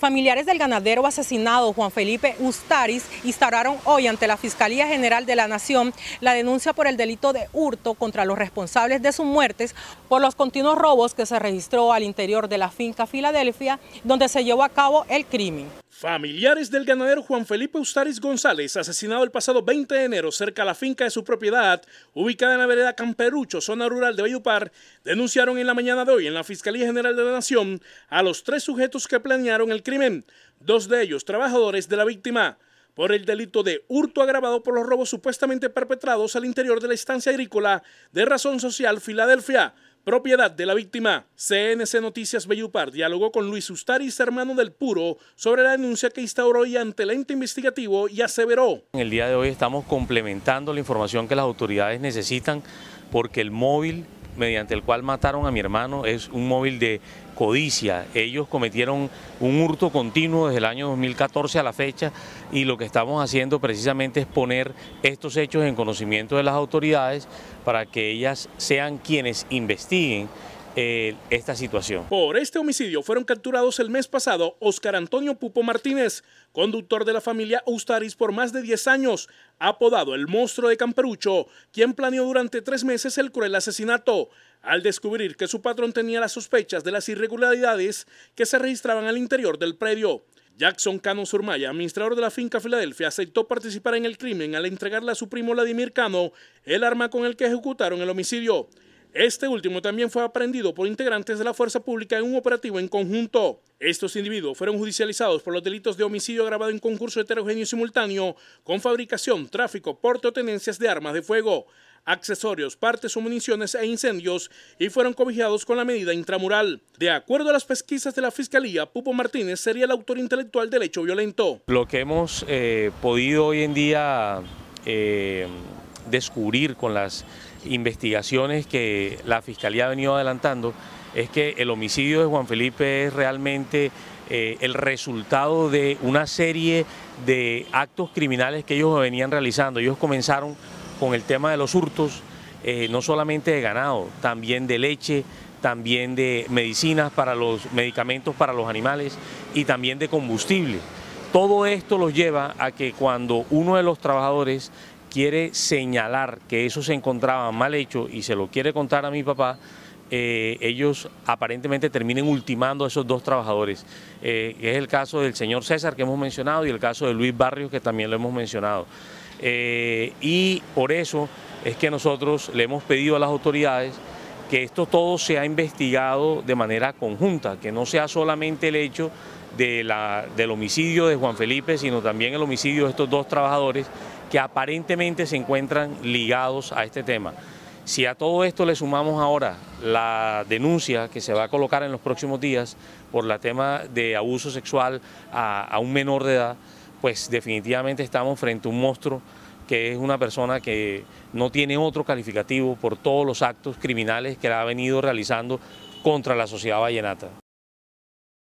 Familiares del ganadero asesinado Juan Felipe Ustaris instauraron hoy ante la Fiscalía General de la Nación la denuncia por el delito de hurto contra los responsables de sus muertes por los continuos robos que se registró al interior de la finca Filadelfia donde se llevó a cabo el crimen. Familiares del ganadero Juan Felipe Ustaris González, asesinado el pasado 20 de enero cerca a la finca de su propiedad, ubicada en la vereda Camperucho, zona rural de Bayupar, denunciaron en la mañana de hoy en la Fiscalía General de la Nación a los tres sujetos que planearon el crimen dos de ellos trabajadores de la víctima, por el delito de hurto agravado por los robos supuestamente perpetrados al interior de la estancia agrícola de Razón Social Filadelfia, propiedad de la víctima. CNC Noticias Bellupar dialogó con Luis Ustaris, hermano del Puro, sobre la denuncia que instauró y ante el ente investigativo y aseveró. En el día de hoy estamos complementando la información que las autoridades necesitan porque el móvil mediante el cual mataron a mi hermano es un móvil de codicia. Ellos cometieron un hurto continuo desde el año 2014 a la fecha y lo que estamos haciendo precisamente es poner estos hechos en conocimiento de las autoridades para que ellas sean quienes investiguen esta situación. Por este homicidio fueron capturados el mes pasado Oscar Antonio Pupo Martínez, conductor de la familia Ustaris por más de 10 años, apodado el monstruo de Camperucho, quien planeó durante tres meses el cruel asesinato. Al descubrir que su patrón tenía las sospechas de las irregularidades que se registraban al interior del predio, Jackson Cano Surmaya, administrador de la finca Filadelfia, aceptó participar en el crimen al entregarle a su primo Vladimir Cano el arma con el que ejecutaron el homicidio. Este último también fue aprendido por integrantes de la fuerza pública en un operativo en conjunto. Estos individuos fueron judicializados por los delitos de homicidio grabado en concurso heterogéneo simultáneo con fabricación, tráfico, porte o tenencias de armas de fuego, accesorios, partes o municiones e incendios y fueron cobijados con la medida intramural. De acuerdo a las pesquisas de la Fiscalía, Pupo Martínez sería el autor intelectual del hecho violento. Lo que hemos eh, podido hoy en día... Eh, descubrir con las investigaciones que la Fiscalía ha venido adelantando es que el homicidio de Juan Felipe es realmente eh, el resultado de una serie de actos criminales que ellos venían realizando. Ellos comenzaron con el tema de los hurtos, eh, no solamente de ganado, también de leche, también de medicinas para los medicamentos para los animales y también de combustible. Todo esto los lleva a que cuando uno de los trabajadores quiere señalar que eso se encontraba mal hecho y se lo quiere contar a mi papá, eh, ellos aparentemente terminen ultimando a esos dos trabajadores. Eh, es el caso del señor César que hemos mencionado y el caso de Luis Barrios que también lo hemos mencionado. Eh, y por eso es que nosotros le hemos pedido a las autoridades que esto todo sea investigado de manera conjunta, que no sea solamente el hecho del homicidio de Juan Felipe, sino también el homicidio de estos dos trabajadores que aparentemente se encuentran ligados a este tema. Si a todo esto le sumamos ahora la denuncia que se va a colocar en los próximos días por la tema de abuso sexual a, un menor de edad, pues definitivamente estamos frente a un monstruo que es una persona que no tiene otro calificativo por todos los actos criminales que ha venido realizando contra la sociedad vallenata.